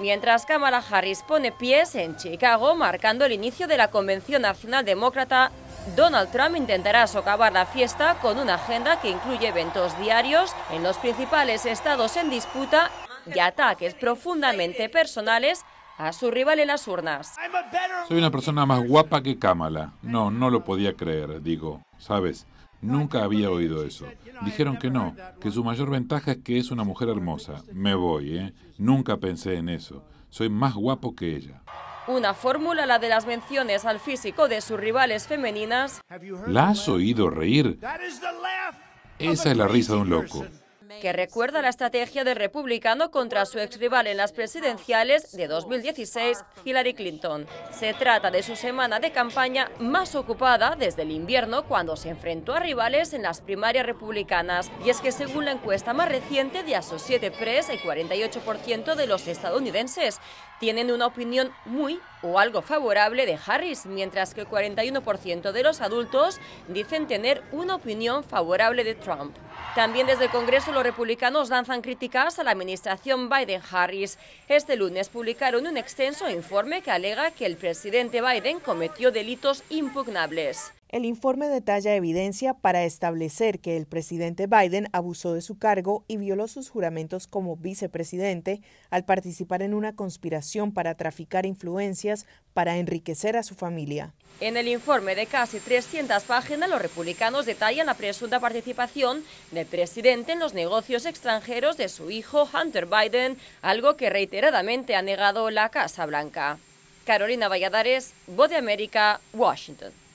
Mientras Kamala Harris pone pies en Chicago, marcando el inicio de la Convención Nacional Demócrata, Donald Trump intentará socavar la fiesta con una agenda que incluye eventos diarios en los principales estados en disputa y ataques profundamente personales a su rival en las urnas. Soy una persona más guapa que Kamala. No, no lo podía creer, digo. Sabes, Nunca había oído eso. Dijeron que no, que su mayor ventaja es que es una mujer hermosa. Me voy, ¿eh? Nunca pensé en eso. Soy más guapo que ella. Una fórmula, la de las menciones al físico de sus rivales femeninas. ¿La has oído reír? Esa es la risa de un loco que recuerda la estrategia del republicano contra su ex rival en las presidenciales de 2016, Hillary Clinton. Se trata de su semana de campaña más ocupada desde el invierno cuando se enfrentó a rivales en las primarias republicanas. Y es que según la encuesta más reciente de Associated Press, el 48% de los estadounidenses tienen una opinión muy o algo favorable de Harris, mientras que el 41% de los adultos dicen tener una opinión favorable de Trump. También desde el Congreso los republicanos lanzan críticas a la administración Biden-Harris. Este lunes publicaron un extenso informe que alega que el presidente Biden cometió delitos impugnables. El informe detalla evidencia para establecer que el presidente Biden abusó de su cargo y violó sus juramentos como vicepresidente al participar en una conspiración para traficar influencias para enriquecer a su familia. En el informe de casi 300 páginas, los republicanos detallan la presunta participación del presidente en los negocios extranjeros de su hijo Hunter Biden, algo que reiteradamente ha negado la Casa Blanca. Carolina Valladares, Voz de América, Washington.